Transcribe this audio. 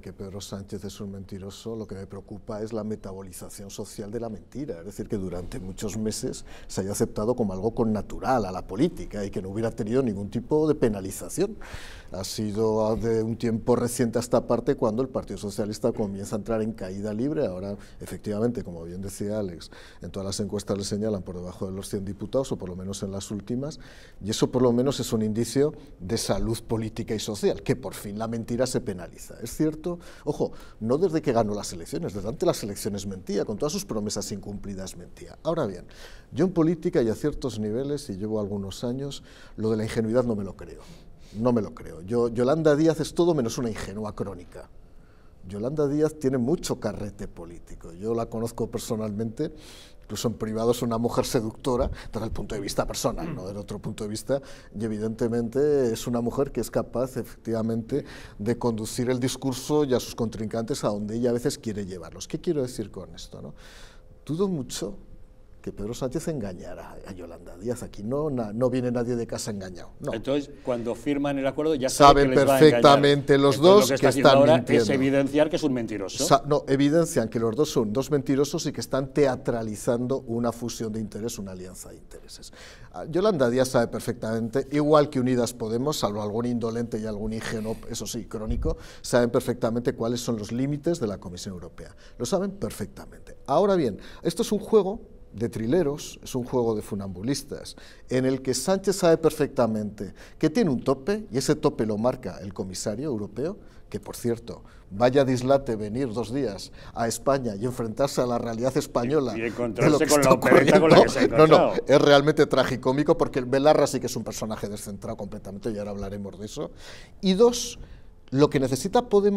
Que Pedro Sánchez es un mentiroso, lo que me preocupa es la metabolización social de la mentira. Es decir, que durante muchos meses se haya aceptado como algo con natural a la política y que no hubiera tenido ningún tipo de penalización ha sido ah, de un tiempo reciente a esta parte cuando el Partido Socialista comienza a entrar en caída libre. Ahora, efectivamente, como bien decía Alex, en todas las encuestas le señalan por debajo de los 100 diputados, o por lo menos en las últimas, y eso por lo menos es un indicio de salud política y social, que por fin la mentira se penaliza. ¿Es cierto? Ojo, no desde que ganó las elecciones, desde antes las elecciones mentía, con todas sus promesas incumplidas mentía. Ahora bien, yo en política y a ciertos niveles, y llevo algunos años, lo de la ingenuidad no me lo creo. No me lo creo. Yolanda Díaz es todo menos una ingenua crónica. Yolanda Díaz tiene mucho carrete político. Yo la conozco personalmente, incluso en privado es una mujer seductora desde el punto de vista personal, no del otro punto de vista. Y evidentemente es una mujer que es capaz efectivamente de conducir el discurso y a sus contrincantes a donde ella a veces quiere llevarlos. ¿Qué quiero decir con esto? No? Dudo mucho que Pedro Sánchez engañara a Yolanda Díaz. Aquí no, no viene nadie de casa engañado. No. Entonces, cuando firman el acuerdo ya saben que les perfectamente va a los dos que, que están mintiendo. Es evidenciar que es un mentiroso. no, evidencian que los dos son dos mentirosos y que están teatralizando una fusión de interés, una alianza de intereses. Ah, Yolanda Díaz sabe perfectamente, igual que Unidas Podemos, salvo algún indolente y algún ingenuo, eso sí, crónico, saben perfectamente cuáles son los límites de la Comisión Europea. Lo saben perfectamente. Ahora bien, esto es un juego de trileros, es un juego de funambulistas, en el que Sánchez sabe perfectamente que tiene un tope, y ese tope lo marca el comisario europeo, que por cierto, vaya dislate venir dos días a España y enfrentarse a la realidad española. Y, encontrarse con, la No, no, es realmente tragicómico porque Belarra sí que es un personaje descentrado completamente, y ahora hablaremos de eso. Y dos, lo que necesita Podemos